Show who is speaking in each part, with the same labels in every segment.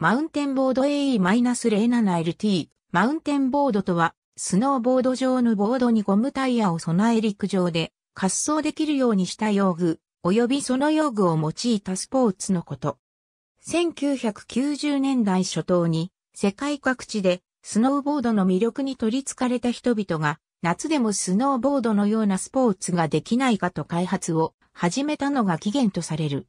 Speaker 1: マウンテンボード AE-07LT。マウンテンボードとは、スノーボード上のボードにゴムタイヤを備え陸上で滑走できるようにした用具、及びその用具を用いたスポーツのこと。1990年代初頭に、世界各地でスノーボードの魅力に取り憑かれた人々が、夏でもスノーボードのようなスポーツができないかと開発を始めたのが起源とされる。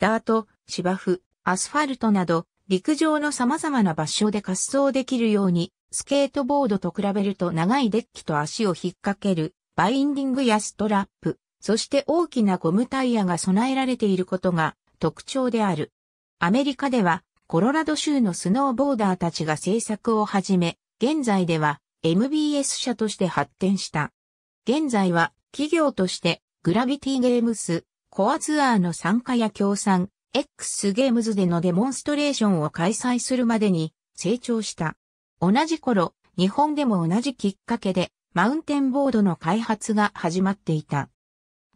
Speaker 1: ダート、芝生、アスファルトなど陸上の様々な場所で滑走できるように、スケートボードと比べると長いデッキと足を引っ掛ける、バインディングやストラップ、そして大きなゴムタイヤが備えられていることが特徴である。アメリカでは、コロラド州のスノーボーダーたちが制作を始め、現在では MBS 社として発展した。現在は企業としてグラビティゲームス、コアツアーの参加や協賛、X ゲームズでのデモンストレーションを開催するまでに成長した。同じ頃、日本でも同じきっかけでマウンテンボードの開発が始まっていた。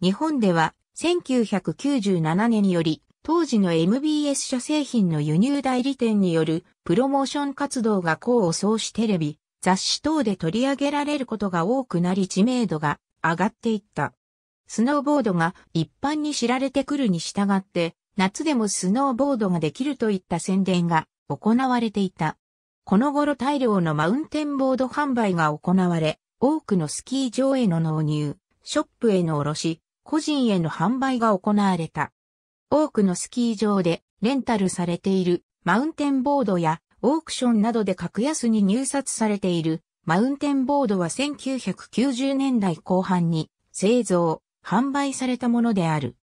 Speaker 1: 日本では1997年により当時の MBS 社製品の輸入代理店によるプロモーション活動が功を奏しテレビ、雑誌等で取り上げられることが多くなり知名度が上がっていった。スノーボードが一般に知られてくるに従って夏でもスノーボードができるといった宣伝が行われていた。この頃大量のマウンテンボード販売が行われ、多くのスキー場への納入、ショップへの卸し、個人への販売が行われた。多くのスキー場でレンタルされているマウンテンボードやオークションなどで格安に入札されているマウンテンボードは1990年代後半に製造、販売されたものである。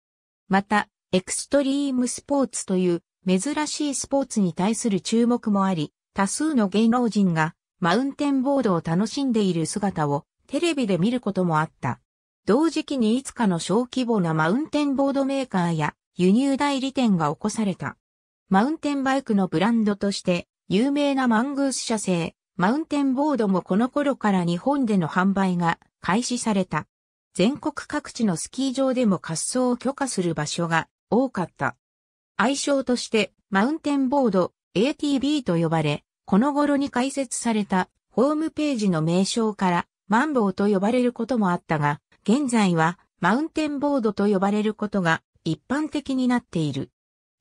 Speaker 1: また、エクストリームスポーツという珍しいスポーツに対する注目もあり、多数の芸能人がマウンテンボードを楽しんでいる姿をテレビで見ることもあった。同時期にいつかの小規模なマウンテンボードメーカーや輸入代理店が起こされた。マウンテンバイクのブランドとして有名なマングース社製、マウンテンボードもこの頃から日本での販売が開始された。全国各地のスキー場でも滑走を許可する場所が多かった。愛称としてマウンテンボード ATB と呼ばれ、この頃に開設されたホームページの名称からマンボウと呼ばれることもあったが、現在はマウンテンボードと呼ばれることが一般的になっている。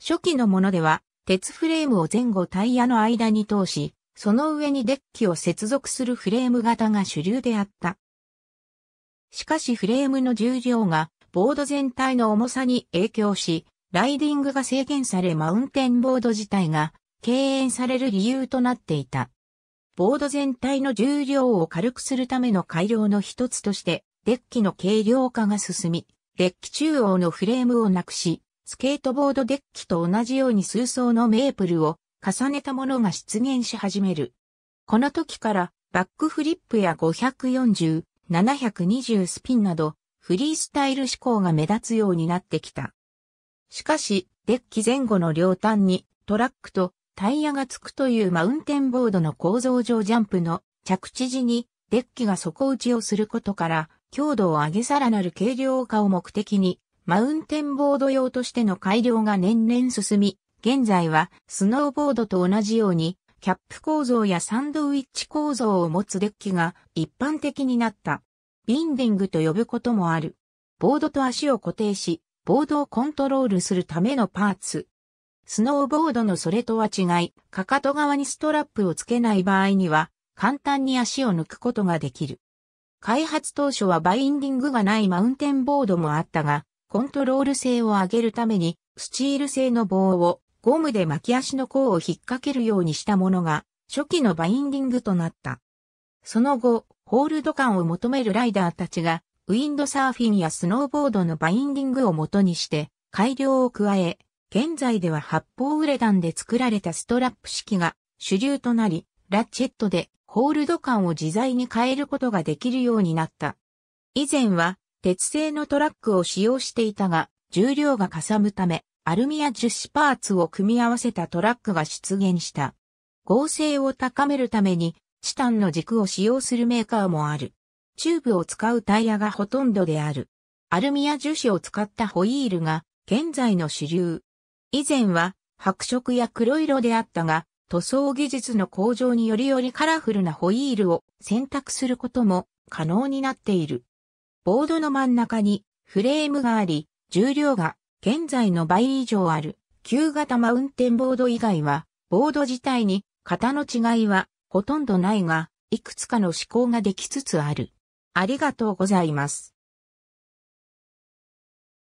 Speaker 1: 初期のものでは、鉄フレームを前後タイヤの間に通し、その上にデッキを接続するフレーム型が主流であった。しかしフレームの重量がボード全体の重さに影響し、ライディングが制限されマウンテンボード自体が敬遠される理由となっていた。ボード全体の重量を軽くするための改良の一つとして、デッキの軽量化が進み、デッキ中央のフレームをなくし、スケートボードデッキと同じように数層のメープルを重ねたものが出現し始める。この時から、バックフリップや540、720スピンなど、フリースタイル思考が目立つようになってきた。しかし、デッキ前後の両端にトラックとタイヤがつくというマウンテンボードの構造上ジャンプの着地時にデッキが底打ちをすることから強度を上げさらなる軽量化を目的にマウンテンボード用としての改良が年々進み、現在はスノーボードと同じようにキャップ構造やサンドウィッチ構造を持つデッキが一般的になった。ビンディングと呼ぶこともある。ボードと足を固定し、ボードをコントロールするためのパーツ。スノーボードのそれとは違い、かかと側にストラップをつけない場合には、簡単に足を抜くことができる。開発当初はバインディングがないマウンテンボードもあったが、コントロール性を上げるために、スチール製の棒をゴムで巻き足の甲を引っ掛けるようにしたものが、初期のバインディングとなった。その後、ホールド感を求めるライダーたちが、ウィンドサーフィンやスノーボードのバインディングを元にして、改良を加え、現在では発泡ウレタンで作られたストラップ式が主流となり、ラチェットでホールド感を自在に変えることができるようになった。以前は鉄製のトラックを使用していたが、重量がかさむため、アルミや樹脂パーツを組み合わせたトラックが出現した。合成を高めるためにチタンの軸を使用するメーカーもある。チューブを使うタイヤがほとんどである。アルミや樹脂を使ったホイールが現在の主流。以前は白色や黒色であったが、塗装技術の向上によりよりカラフルなホイールを選択することも可能になっている。ボードの真ん中にフレームがあり、重量が現在の倍以上ある旧型マウンテンボード以外は、ボード自体に型の違いはほとんどないが、いくつかの思考ができつつある。ありがとうございます。